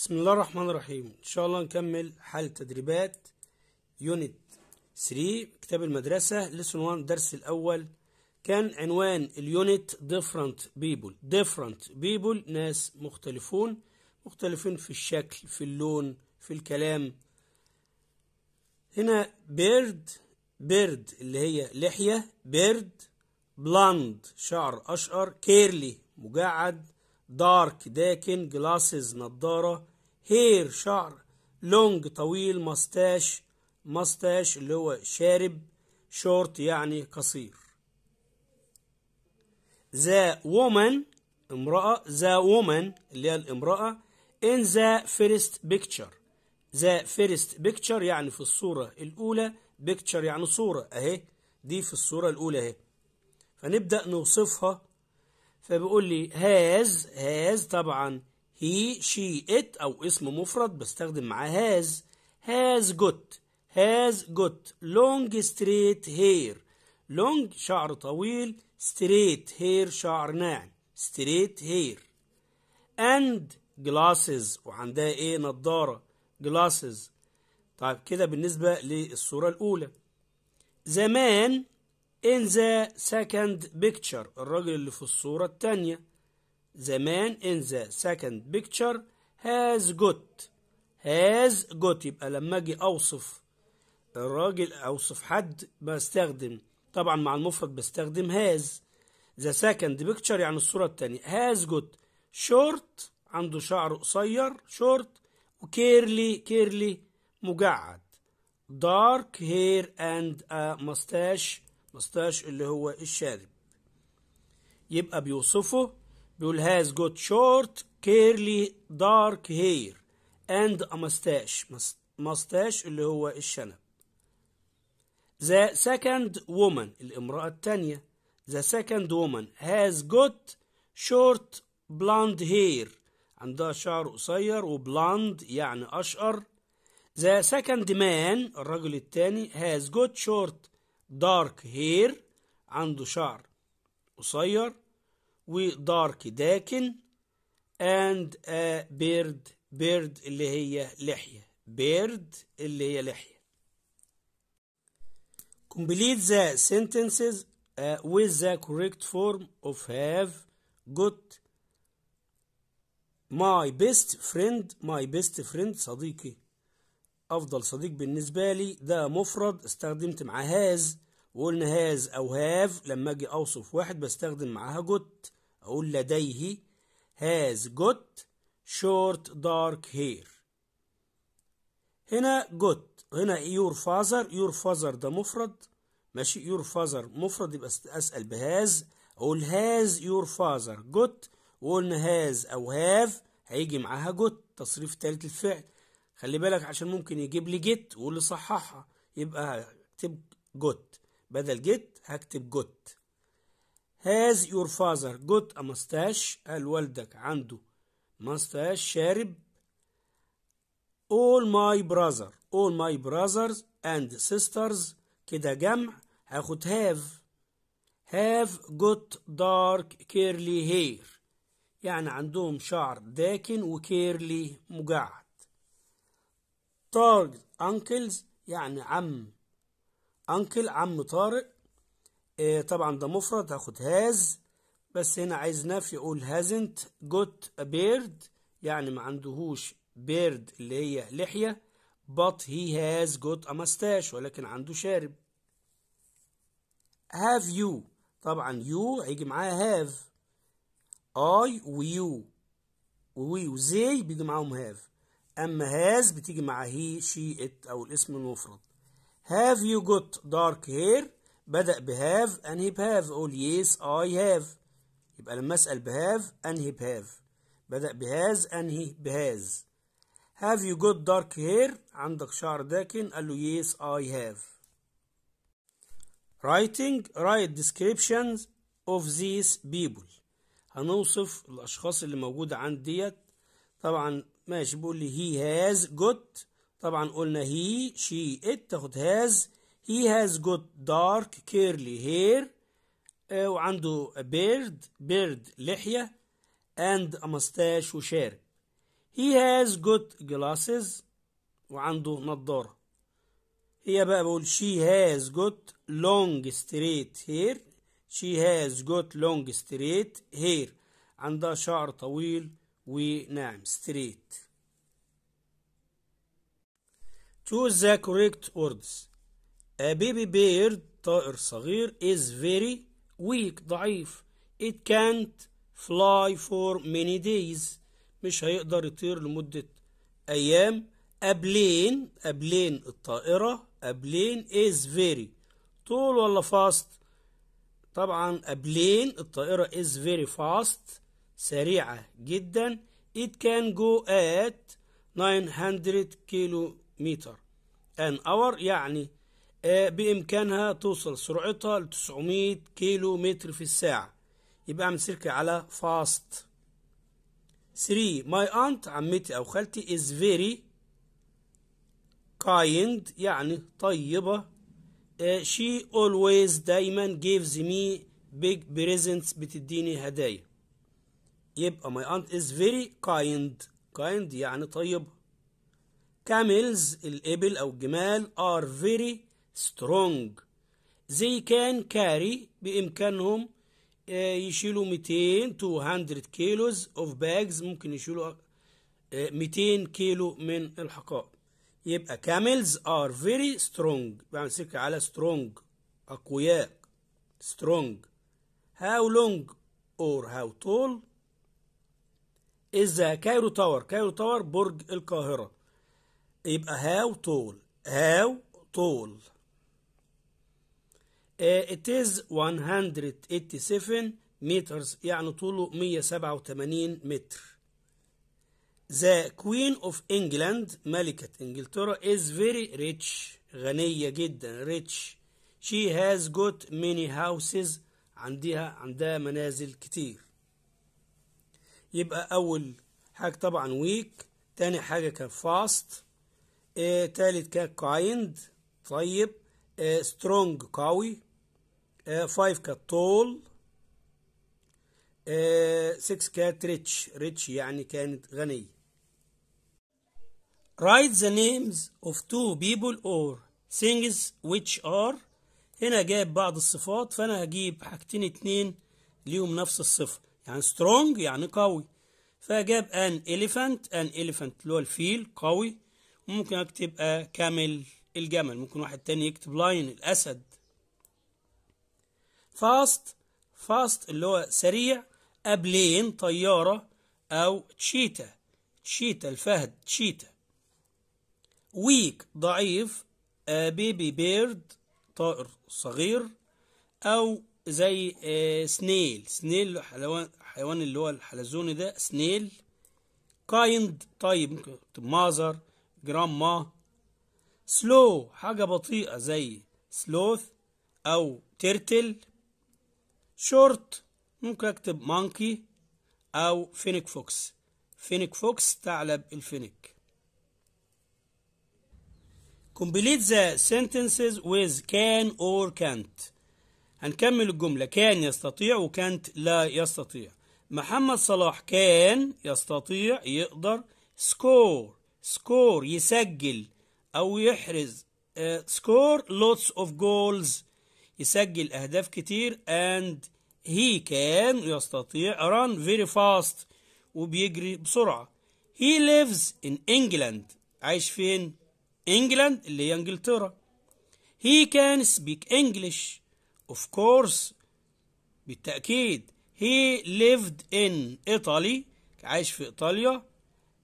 بسم الله الرحمن الرحيم ان شاء الله نكمل حل تدريبات يونت 3 كتاب المدرسة لسون 1 الدرس الاول كان عنوان اليونت different people different people ناس مختلفون مختلفين في الشكل في اللون في الكلام هنا بيرد بيرد اللي هي لحية بيرد بلاند شعر اشقر كيرلي مجعد دارك داكن جلاسز نضارة هير شعر لونج طويل مستاش مستاش اللي هو شارب شورت يعني قصير ذا وومن امرأة ذا وومن اللي هي الامرأة in the first picture the first picture يعني في الصورة الأولى picture يعني صورة أهي دي في الصورة الأولى أهي فنبدأ نوصفها فبيقول لي هاز هاز طبعا هي شي ات او اسم مفرد بستخدم معاه هاز هاز جوت هاز جوت لونج ستريت هير لونج شعر طويل ستريت هير شعر ناعم ستريت هير اند جلاسز وعندها ايه نظاره جلاسز طيب كده بالنسبه للصوره الاولى زمان in the second picture الراجل اللي في الصورة التانية the man in the second picture has got has got يبقى لما اجي اوصف الراجل اوصف حد بستخدم طبعا مع المفرد بستخدم has the second picture يعني الصورة التانية has got short عنده شعر قصير short وكيرلي كيرلي مجعد dark hair and a mustache مستاش اللي هو الشارب يبقى بيوصفه بيقول has got short curly dark hair and a mustache مستاش اللي هو الشنب the second woman الامرأة الثانية the second woman has got short blonde hair عندها شعر قصير وبلاند يعني أشقر the second man الرجل الثاني has got short دارك هير عنده شعر قصير ودارك داكن and a beard beard اللي هي لحية beard اللي هي لحية complete the sentences uh, with the correct form of have got my best friend my best friend صديقي أفضل صديق بالنسبة لي ده مفرد استخدمت معاه هاز وقلنا هاز أو هاف لما أجي أوصف واحد بستخدم معاها جوت أقول لديه هاز جوت شورت دارك هير هنا جوت هنا يور فازر يور فازر ده مفرد ماشي يور فازر مفرد يبقى أسأل بهاز أقول هاز يور فازر جوت وقلنا هاز أو هاف هيجي معاها جوت تصريف تالت الفعل خلي بالك عشان ممكن يجيب لي جيت واللي صححها يبقى هكتب جوت بدل جيت هكتب جوت هاز يور فازر جوت ا مستاش قال والدك عنده مستاش شارب all my brother all my brothers and sisters كده جمع هاخد have have got dark curly hair يعني عندهم شعر داكن وكيرلي مجعد طارق انكلز يعني عم انكل عم طارق آه طبعا ده مفرد هاخد هاز بس هنا عايز نفي يقول هازنت جوت بيرد يعني ما عندهوش بيرد اللي هي لحيه but he has got a mustache ولكن عنده شارب have you طبعا you هيجي معاها have I و you و we و they بيجي معاهم have أما هاز بتيجي مع هي شي ات أو الاسم المفرد هاف يو جوت دارك هير بدأ بهاف أنهي بهاف أقول يس أي هاف يبقى لما أسأل بهاف أنهي بهاف بدأ بهاز أنهي بهاز هاف يو جوت دارك هير عندك شعر داكن قال له يس أي هاف writing write descriptions of these people هنوصف الأشخاص اللي موجودة عند ديت طبعا ماشي بيقول لي هي هاز جوت طبعا قلنا هي شي ات تاخد هاز هي هاز جوت دارك كيرلي هير وعنده بيرد بيرد لحية اند مستاش وشارب هي هاز got glasses وعنده نظارة هي بقى بقول شي هاز جوت لونج ستريت هير شي هاز جوت لونج ستريت هير عندها شعر طويل ونعم ستريت تو ذا كوريكت words ا بيبي بيرد طائر صغير از فيري ويك ضعيف ات كانت فلاي فور ميني دايز مش هيقدر يطير لمده ايام ابلين ابلين الطائره ابلين از فيري طول ولا فاست طبعا ابلين الطائره از فيري فاست سريعة جدا it can go at 900 كيلو متر an hour يعني آه، بإمكانها توصل سرعتها ل 900 كيلو متر في الساعة يبقى أعمل سيرك على fast 3 my aunt عمتي أو خالتي is very kind يعني طيبة آه، she always دايما gives me big presents بتديني هدايا يبقى my aunt is very kind kind يعني طيبة camels الإبل أو الجمال are very strong they can carry بإمكانهم يشيلوا 200 200 كيلوز اوف باجز ممكن يشيلوا 200 كيلو من الحقائب يبقى camels are very strong بمسك على strong اقوياء strong how long or how tall إذا كايرو تاور كايرو تاور برج القاهرة يبقى هاو طول هاو طول آه، it is 187 meters يعني طوله 187 متر The Queen of England ملكة إنجلترا is very rich غنية جدا rich She has got many houses عندها عندها منازل كتير يبقى أول حاجة طبعا ويك تاني حاجة كان فاست آه تالت كان كايند طيب آه سترونج قوي آه فايف كان طول آه سكس كانت ريتش ريتش يعني كانت غنية write the names of two people or things which are هنا جايب بعض الصفات فأنا هجيب حاجتين اتنين ليهم نفس الصفة يعني سترونج يعني قوي فجاب ان elephant ان elephant اللي هو الفيل قوي وممكن اكتب كامل الجمل ممكن واحد تاني يكتب لاين الاسد فاست فاست اللي هو سريع ابلين طياره او تشيتا تشيتا الفهد تشيتا ويك ضعيف بيبي بيرد طائر صغير او زي آه، سنيل سنيل حيوان اللي هو الحلزوني ده سنيل كايند طيب ممكن ماذر جراما سلو حاجة بطيئة زي سلوث أو تيرتل شورت ممكن أكتب مانكي أو فينيك فوكس فينيك فوكس ثعلب الفينيك Complete the sentences with can or can't هنكمل الجملة كان يستطيع وكانت لا يستطيع محمد صلاح كان يستطيع يقدر سكور سكور يسجل أو يحرز سكور آه، lots of goals يسجل أهداف كتير and he كان يستطيع run very fast وبيجري بسرعة he lives in England عايش فين؟ England اللي هي إنجلترا he can speak English of course بالتأكيد he lived in Italy عايش في إيطاليا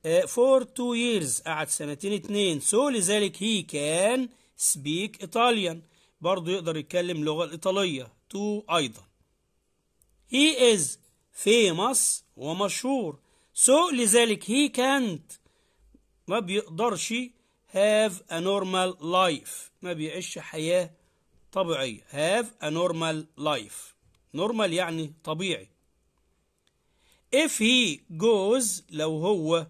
uh, for two years قعد سنتين اتنين so لذلك he can speak Italian برضو يقدر يتكلم لغة الإيطالية تو أيضا he is famous ومشهور so لذلك he can't ما بيقدرش have a normal life ما بيعيش حياة طبيعية have a normal life normal يعني طبيعي if he goes لو هو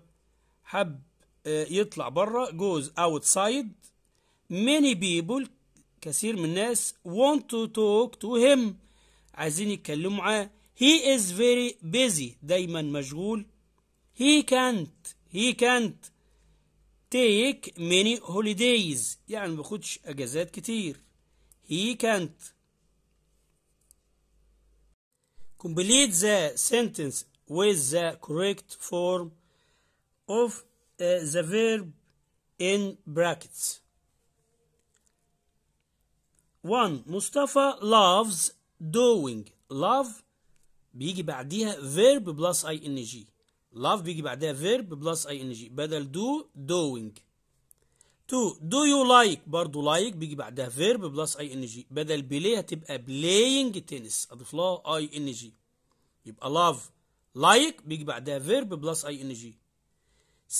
حب يطلع بره goes outside many people كثير من الناس want to talk to him عايزين يتكلموا معاه he is very busy دايما مشغول he can't he can't take many holidays يعني ما بياخدش اجازات كتير He can't. Complete the sentence with the correct form of uh, the verb in brackets. 1. Mustafa loves doing. Love بيجي بعديها verb plus ing. love بيجي بعدها verb plus ing. بدل do doing. تو دو يو لايك برضه لايك بيجي بعدها فيرب بلس اي ان جي بدل بلاي هتبقى بلاينج تنس اضيف لها اي ان جي يبقى لاف لايك بيجي بعدها فيرب بلس اي ان جي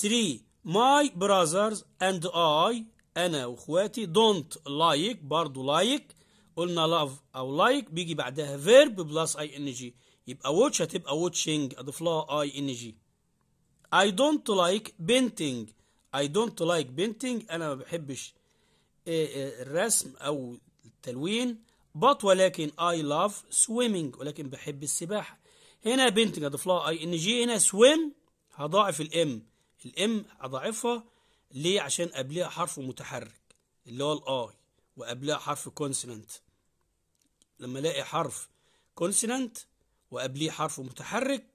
3 ماي براذرز اند اي انا واخواتي دونت لايك برضه لايك قلنا لاف او لايك بيجي بعدها فيرب بلس اي ان جي يبقى واتش هتبقى واتشنج اضيف لها اي ان جي I don't like painting I don't like painting أنا ما بحبش آه، آه، الرسم أو التلوين but ولكن I love swimming ولكن بحب السباحة هنا painting أضيف لها I N G هنا swim هضاعف الإم الإم هضاعفها ليه عشان قبلها حرف متحرك اللي هو الآي وقبلها حرف consonant لما الاقي حرف consonant وقبليه حرف متحرك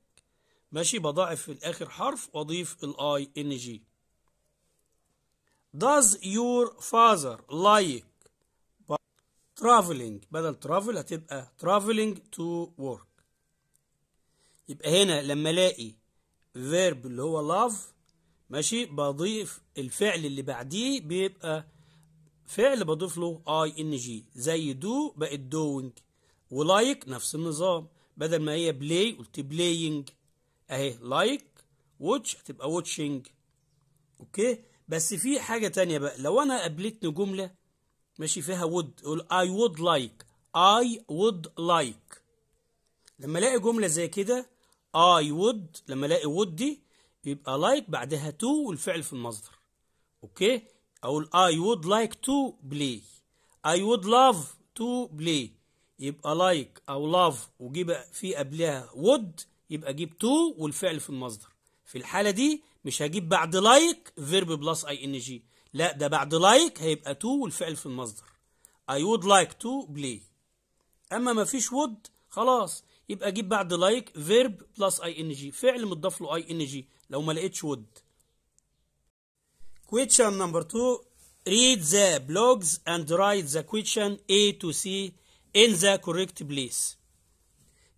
ماشي بضاعف في الاخر حرف واضيف الاي ان جي Does your father like traveling بدل travel هتبقى traveling to work يبقى هنا لما الاقي verb اللي هو love ماشي بضيف الفعل اللي بعديه بيبقى فعل بضيف له ing زي دو بقت doing ولايك نفس النظام بدل ما هي play قلت playing اهي لايك watch هتبقى watching اوكي بس في حاجة تانية بقى لو أنا قابلتني جملة ماشي فيها would أقول I would like I would like لما ألاقي جملة زي كده I would لما ألاقي would دي يبقى like بعدها to والفعل في المصدر أوكي أقول I would like to play I would love to play يبقى like أو love وجيب في قبلها would يبقى جيب to والفعل في المصدر في الحالة دي مش هجيب بعد لايك فيرب بلس اي ان جي لا ده بعد لايك هيبقى تو والفعل في المصدر اي وود لايك تو بلاي اما ما فيش وود خلاص يبقى اجيب بعد لايك فيرب بلس اي ان جي فعل متضاف له اي ان جي لو ما لقيتش وود question number 2 read the blogs and write the question A to C in the correct place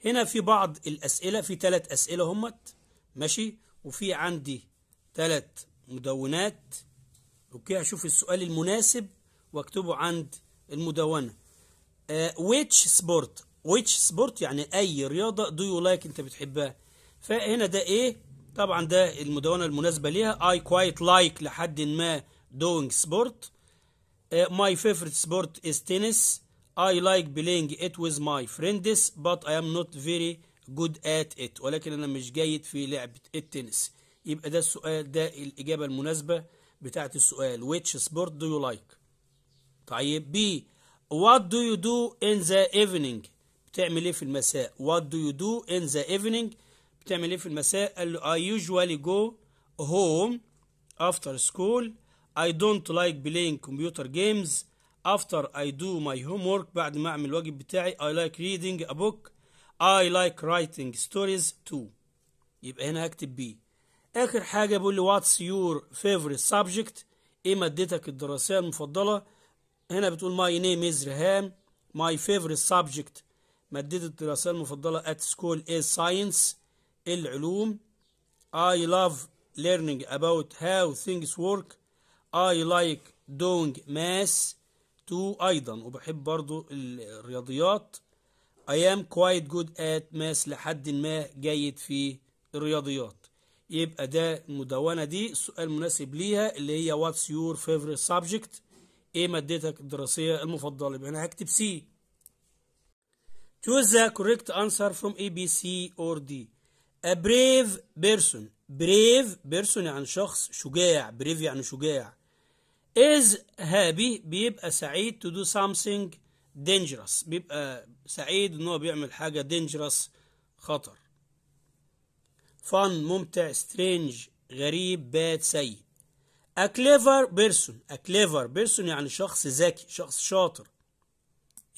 هنا في بعض الأسئلة في ثلاث أسئلة همت ماشي وفي عندي ثلاث مدونات اوكي اشوف السؤال المناسب واكتبه عند المدونة ويتش آه، which sport which sport يعني اي رياضة do you like انت بتحبها فهنا ده ايه طبعا ده المدونة المناسبة ليها I quite like لحد ما doing sport uh, my favorite sport is tennis I like playing it with my friends but I am not very good at it ولكن انا مش جيد في لعبة التنس يبقى ده السؤال ده الإجابة المناسبة بتاعة السؤال which sport do you like طيب B what do you do in the evening بتعمل ايه في المساء what do you do in the evening بتعمل ايه في المساء قال له I usually go home after school I don't like playing computer games after I do my homework بعد ما اعمل الواجب بتاعي I like reading a book I like writing stories too يبقى هنا هكتب B اخر حاجه بيقول لي واتس يور فيفورت سبجكت ايه مادتك الدراسيه المفضله هنا بتقول ماي نيم از ريهام ماي فيفورت سبجكت مادتي الدراسيه المفضله ات سكول از ساينس العلوم اي لاف ليرنينج اباوت هاو ثينجز ورك اي لايك دونج ماس تو أيضا وبحب برضو الرياضيات. I am quite good at math لحد ما جيد في الرياضيات. يبقى ده المدونة دي السؤال المناسب ليها اللي هي واتس يور فيفورت subject ايه مادتك الدراسية المفضلة يبقى انا هكتب سي choose the correct answer from A B C or D a brave person brave person يعني شخص شجاع brave يعني شجاع is happy بيبقى سعيد to do something dangerous بيبقى سعيد ان هو بيعمل حاجة dangerous خطر fun ممتع strange غريب bad سيء a clever person a يعني شخص ذكي شخص شاطر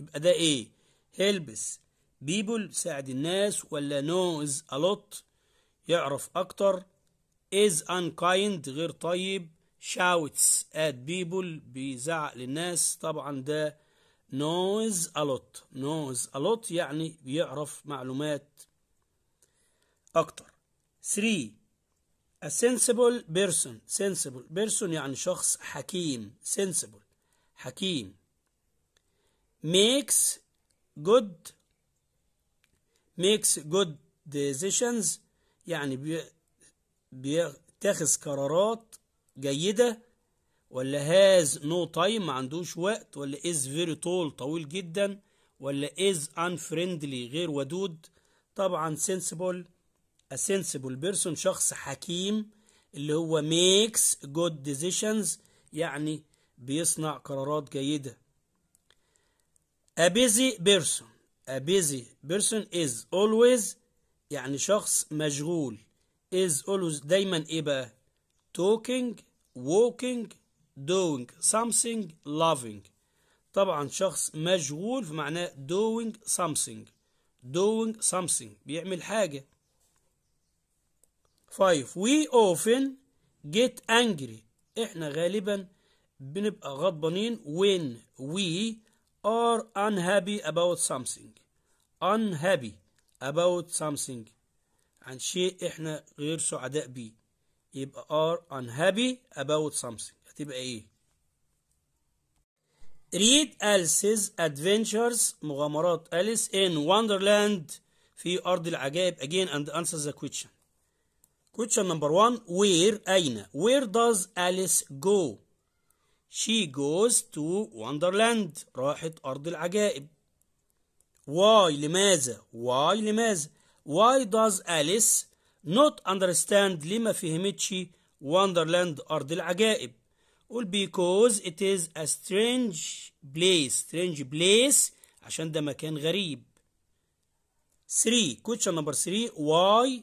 يبقى ده ايه هيلبس بيبل ساعد الناس ولا نوز الوت يعرف اكتر is unkind غير طيب shouts at بيبل بيزعق للناس طبعا ده نوز الوت نوز الوت يعني بيعرف معلومات أكتر 3 A sensible person sensible person يعني شخص حكيم sensible حكيم makes good makes good decisions يعني بي بيتخذ قرارات جيدة ولا has no time ما عندوش وقت ولا is very tall طويل جدا ولا is unfriendly غير ودود طبعا sensible sensible person شخص حكيم اللي هو makes good decisions يعني بيصنع قرارات جيده A busy person A busy person is always يعني شخص مشغول is always دايما ايه بقى talking walking doing something loving طبعا شخص مشغول في معناه doing something doing something بيعمل حاجة 5 we often get angry احنا غالبا بنبقى غضبانين when we are unhappy about something unhappy about something عن شيء احنا غير سعداء بيه يبقى are unhappy about something هتبقى ايه read Alice's adventures مغامرات Alice in Wonderland في أرض العجائب again and answer the question Question number one. Where? أين? Where does Alice go? She goes to Wonderland. راحت أرض العجائب. Why? لماذا? Why? لماذا? Why does Alice not understand لما فهمتش Wonderland أرض العجائب؟ قول because it is a strange place. Strange place عشان ده مكان غريب. 3. Question number 3. Why?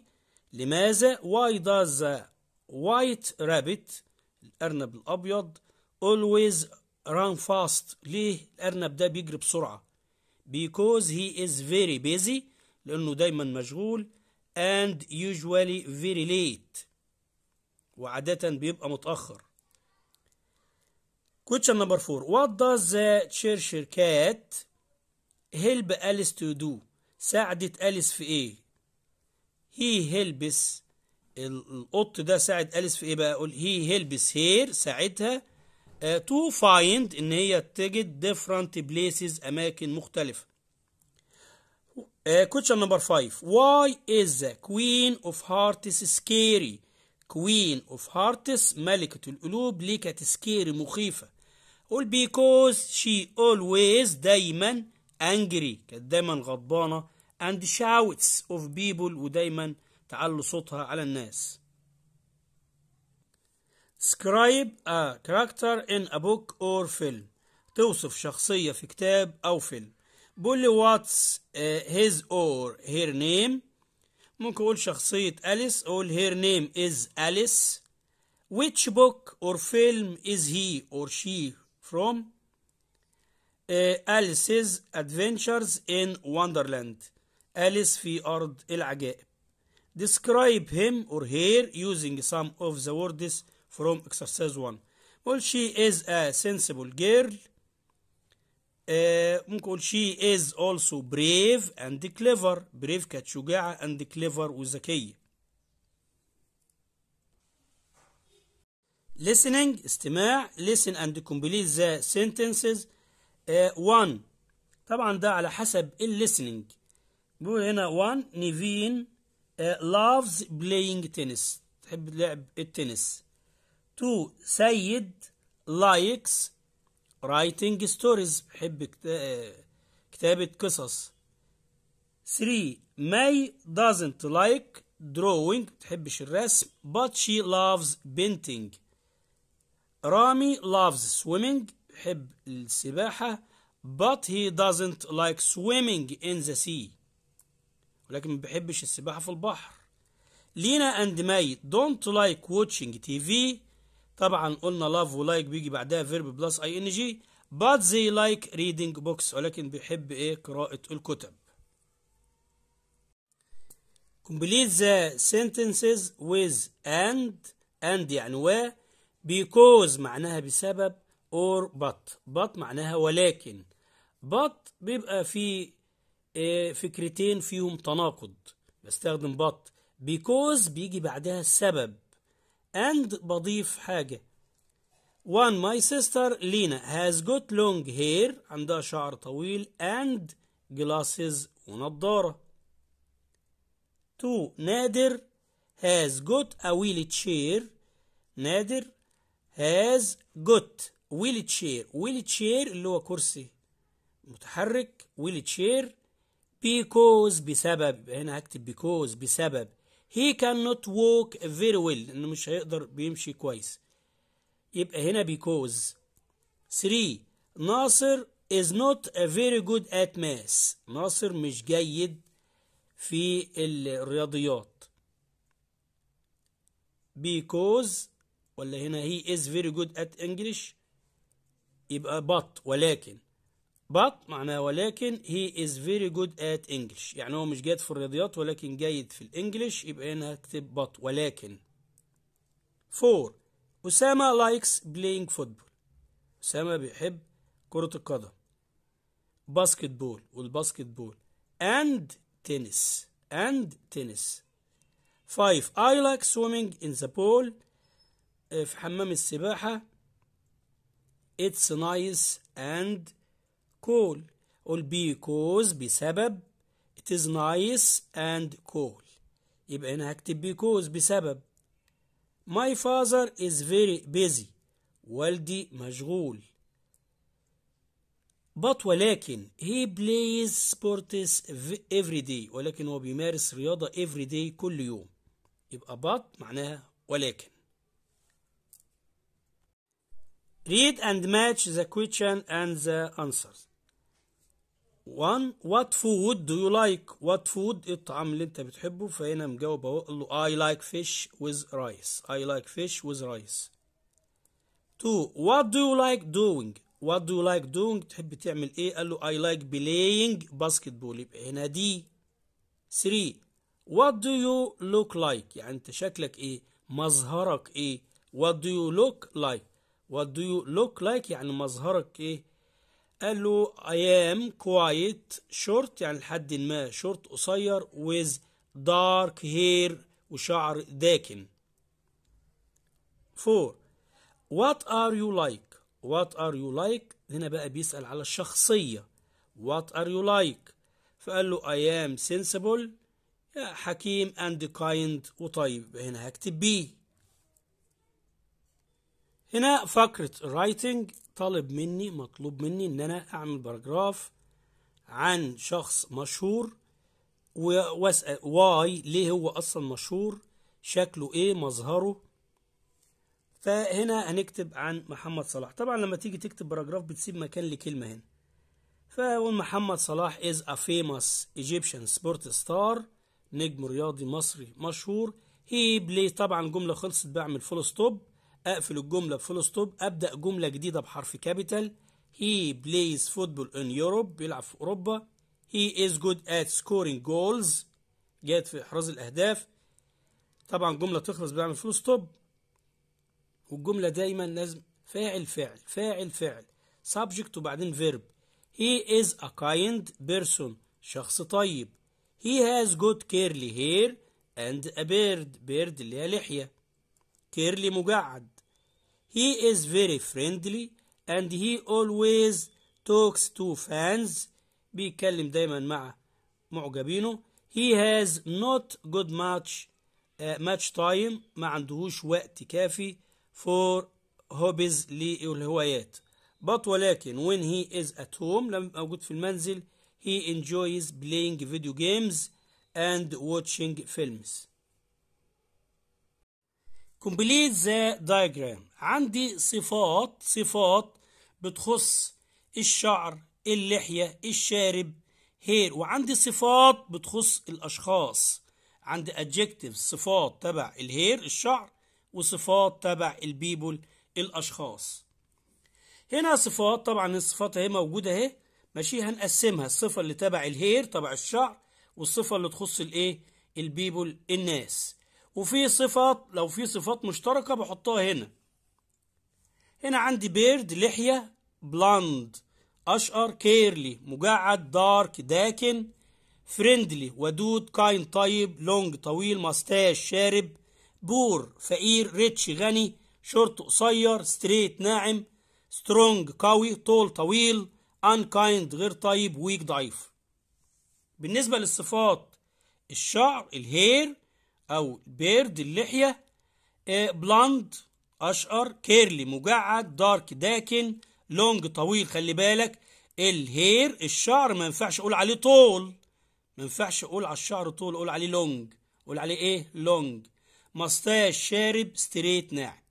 لماذا why does the white rabbit الأرنب الأبيض always run fast ليه الأرنب ده بيجري بسرعة because he is very busy لأنه دايما مشغول and usually very late وعادة بيبقى متأخر question number four what does the Cheshire cat help Alice to do ساعدت أليس في إيه هي هيلبس القط ده ساعد أليس في إيه بقى أقول هي هيلبس هير ساعدها تو uh, فايند إن هي تجد ديفرنت بليسز أماكن مختلفة كوتشن نمبر 5 واي از ذا كوين اوف هارتس سكيري كوين اوف هارتس ملكة القلوب ليه كانت سكيري مخيفة قول بيكوز شي اولويز دايما انجري كانت دايما غضبانة and shouts of people ودايما تعلو صوتها على الناس Scribe a character in a book or film توصف شخصية في كتاب أو فيلم بقول لي what's his or her name ممكن أقول شخصية أليس أقول her name is أليس which book or film is he or she from uh, Alice's Adventures in Wonderland أليس في أرض العجائب describe him or her using some of the words from exercise one. well she is a sensible girl ممكن she is also brave and clever brave كانت شجاعة and clever وذكية listening استماع listen and complete the sentences One. طبعا ده على حسب ال listening بوهنا وان نيفين لافز بلاينج تنس تحب لعب التنس تو سيد لايكس رايتنج ستوريز بحب كتابة قصص 3 ماي doesn't like drawing بتحبش الرسم but she loves painting رامي loves swimming بحب السباحة but he doesn't like swimming in the sea ولكن ما بحبش السباحة في البحر لينا اند ماي دونت لايك واتشنج تي في طبعا قلنا لاف ولايك بيجي بعدها فيرب بلس اي ان جي but they like reading books ولكن بيحب ايه قراءة الكتب complete the sentences with and and يعني و because معناها بسبب or but but معناها ولكن but بيبقى في فكرتين فيهم تناقض بستخدم بط because بيجي بعدها السبب and بضيف حاجة one my sister Lena has got long hair عندها شعر طويل and glasses ونضارة two نادر has got a wheelchair نادر has got wheelchair wheelchair اللي هو كرسي متحرك wheelchair because بسبب هنا هكتب because بسبب he cannot walk very well انه مش هيقدر بيمشي كويس يبقى هنا because 3 ناصر is not very good at math ناصر مش جيد في الرياضيات because ولا هنا he is very good at English يبقى but ولكن but معناه ولكن he is very good at English يعني هو مش جيد في الرياضيات ولكن جيد في الانجليش يبقى هنا هكتب but ولكن 4 أسامة likes playing football أسامة بيحب كرة القدم باسكت بول والباسكت بول and tennis and tennis 5 I like swimming in the pool في حمام السباحة it's nice and cool قول because بسبب it is nice and cool يبقى هنا هكتب because بسبب my father is very busy والدي مشغول but ولكن he plays sports every day ولكن هو بيمارس رياضة every day كل يوم يبقى but معناها ولكن read and match the question and the answers 1 وات فود دو يو لايك وات فود ايه الطعام اللي انت بتحبه فهنا مجاوب اهو قال له اي لايك فيش ويز رايس اي لايك فيش ويز رايس 2 وات دو يو لايك دوينج وات دو يو لايك دوينج تحب تعمل ايه قال له اي لايك بلاينج باسكت بول يبقى هنا دي 3 وات دو يو لوك لايك يعني انت شكلك ايه مظهرك ايه وات دو يو لوك لايك وات دو يو لوك لايك يعني مظهرك ايه قال له I am quite short يعني لحد ما شورت قصير with dark hair وشعر داكن 4 What are you like? What are you like? هنا بقى بيسأل على الشخصية What are you like? فقال له I am sensible حكيم and kind وطيب هنا هكتب بي هنا فقرة writing طالب مني مطلوب مني ان انا اعمل باراجراف عن شخص مشهور واسال واي ليه هو اصلا مشهور شكله ايه مظهره فهنا هنكتب عن محمد صلاح طبعا لما تيجي تكتب باراجراف بتسيب مكان لكلمه هنا فاقول محمد صلاح از ا فيموس ايجيبشن سبورت ستار نجم رياضي مصري مشهور هي بلاي طبعا جمله خلصت بعمل فول ستوب أقفل الجملة بفول ستوب أبدأ جملة جديدة بحرف كابيتال He plays football in Europe بيلعب في أوروبا He is good at scoring goals جاد في إحراز الأهداف طبعا جملة تخلص بعمل فول ستوب والجملة دايما لازم فاعل فاعل فاعل فاعل subject وبعدين verb He is a kind person شخص طيب He has good curly hair and a beard beard اللي هي لحية كيرلي مجعد He is very friendly and he always talks to fans بيتكلم دايما مع معجبينه He has not good much uh, much time ما عندهوش وقت كافي for hobbies للهوايات but ولكن when he is at home لما موجود في المنزل he enjoys playing video games and watching films complete the diagram عندي صفات صفات بتخص الشعر اللحية الشارب هير وعندي صفات بتخص الأشخاص عندي adjectives صفات تبع الهير الشعر وصفات تبع البيبل الأشخاص هنا صفات طبعا الصفات اهي موجودة اهي ماشي هنقسمها الصفة اللي تبع الهير تبع الشعر والصفة اللي تخص الايه البيبل الناس وفي صفات لو في صفات مشتركة بحطها هنا هنا عندي بيرد لحية بلاند أشقر كيرلي مجعد دارك داكن فريندلي ودود كاين طيب لونج طويل مستاش شارب بور فقير ريتش غني شورت قصير ستريت ناعم سترونج قوي طول طويل انكايند غير طيب ويك ضعيف بالنسبة للصفات الشعر الهير او بيرد اللحيه بلاند إيه، اشقر كيرلي مجعد دارك داكن لونج طويل خلي بالك الهير الشعر ما ينفعش اقول عليه طول ما ينفعش اقول على الشعر طول اقول عليه لونج اقول عليه ايه لونج مستاش شارب ستريت ناعم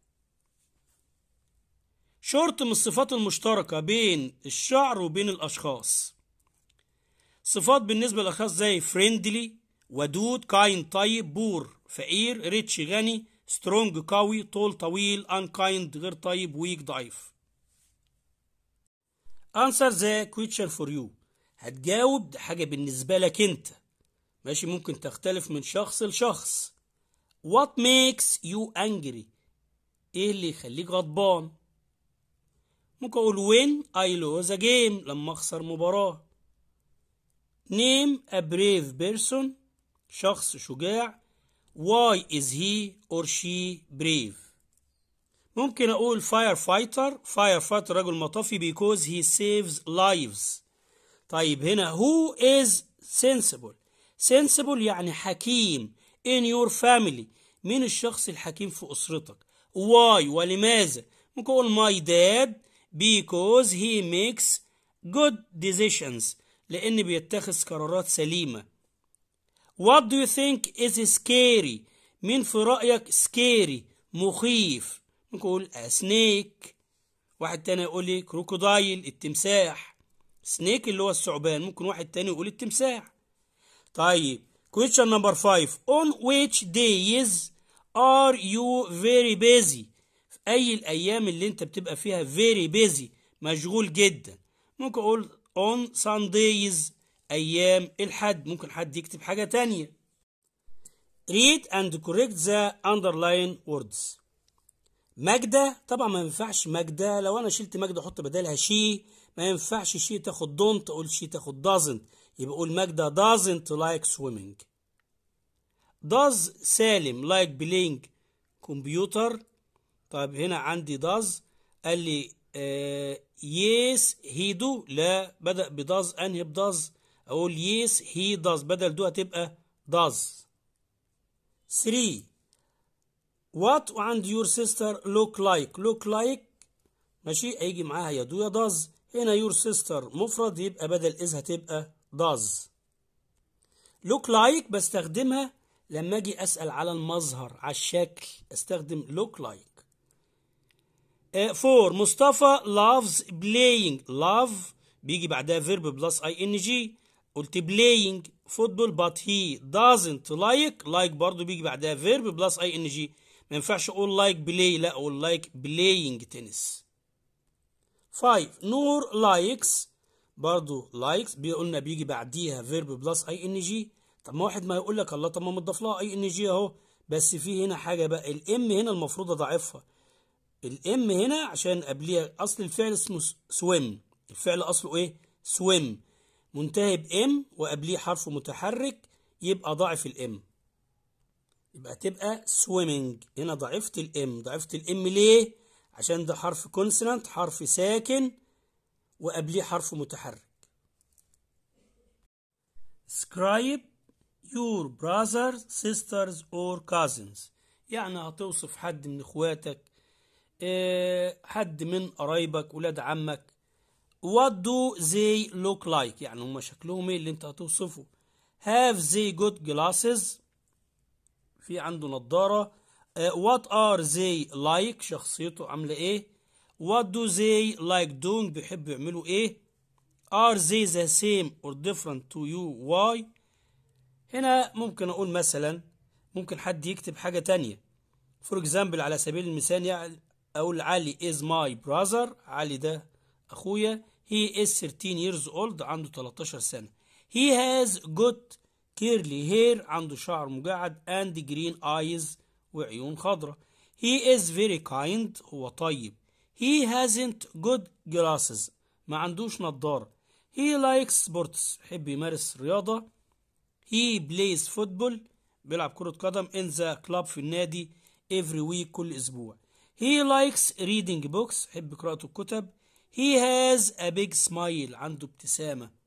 شورت من الصفات المشتركة بين الشعر وبين الأشخاص صفات بالنسبة للأشخاص زي فريندلي ودود كاين طيب بور فقير ريتش غني سترونج قوي طول طويل انكايند غير طيب ويك ضعيف انسر ذا كويتشر فور يو هتجاوب حاجة بالنسبة لك انت ماشي ممكن تختلف من شخص لشخص what makes you angry ايه اللي يخليك غضبان ممكن اقول وين اي لوز ا جيم لما اخسر مباراة name a brave person شخص شجاع why is he or she brave ممكن أقول firefighter firefighter رجل مطافي because he saves lives طيب هنا who is sensible sensible يعني حكيم in your family مين الشخص الحكيم في أسرتك why ولماذا ممكن أقول my dad because he makes good decisions لأن بيتخذ قرارات سليمة What do you think is scary مين في رأيك scary مخيف نقول a snake واحد تاني يقول لي كروكودايل التمساح سنيك اللي هو الثعبان ممكن واحد تاني يقول التمساح طيب question number 5 on which days are you very busy في اي الايام اللي انت بتبقى فيها very busy مشغول جدا ممكن اقول on Sundays أيام الحد ممكن حد يكتب حاجة تانية read and correct the underlying words ماجدة طبعا ما ينفعش ماجدة لو أنا شلت ماجدة أحط بدالها شي ما ينفعش شي تاخد don't أقول شي تاخد doesn't يبقى أقول ماجدة doesn't like swimming does سالم like playing computer طيب هنا عندي does قال لي آه يس هيدو لا بدأ بداز أنهي بداز اقول يس هي داز بدل دو هتبقى داز 3 وات وعند يور سيستر لوك لايك لوك لايك ماشي هيجي معاها يا دو يا داز هنا يور سيستر مفرد يبقى بدل از هتبقى داز لوك لايك بستخدمها لما اجي اسال على المظهر على الشكل استخدم لوك لايك فور مصطفى loves playing love بيجي بعدها verb بلس اي ان جي قلت بلاينج فوتبول بات هي دازنت لايك لايك برضو بيجي بعدها فيرب بلس اي ان جي ما ينفعش اقول لايك بلاي لا اقول لايك بلاينج تنس 5 نور لايكس برضو لايكس قلنا بيجي بعديها فيرب بلس اي ان جي طب ما واحد ما يقول لك الله طب ما مضاف لها اي ان جي اهو بس في هنا حاجه بقى الام هنا المفروض اضعفها الام هنا عشان قبليها اصل الفعل اسمه سويم الفعل اصله ايه سويم منتهي بام وقبليه حرف متحرك يبقى ضعف الام يبقى تبقى سويمنج هنا ضعفت الام ضعفت الام ليه عشان ده حرف كونسونانت حرف ساكن وقبليه حرف متحرك سكرايب your brothers sisters or cousins يعني هتوصف حد من اخواتك آه، حد من قرايبك ولاد عمك What do they look like يعني هما شكلهم ايه اللي انت هتوصفه Have they got glasses في عنده نظارة uh, What are they like شخصيته عاملة ايه What do they like doing بيحبوا يعملوا ايه Are they the same or different to you why هنا ممكن اقول مثلا ممكن حد يكتب حاجة تانية For example على سبيل المثال يعني اقول علي is my brother علي ده اخويا He is 13 years old عنده 13 سنة He has got curly hair عنده شعر مجعد and green eyes وعيون خضراء He is very kind هو طيب He hasn't good glasses ما عندوش نظارة He likes sports يحب يمارس رياضة He plays football بيلعب كرة قدم in the club في النادي every week كل أسبوع He likes reading books يحب قراءة الكتب He has a big smile عنده ابتسامة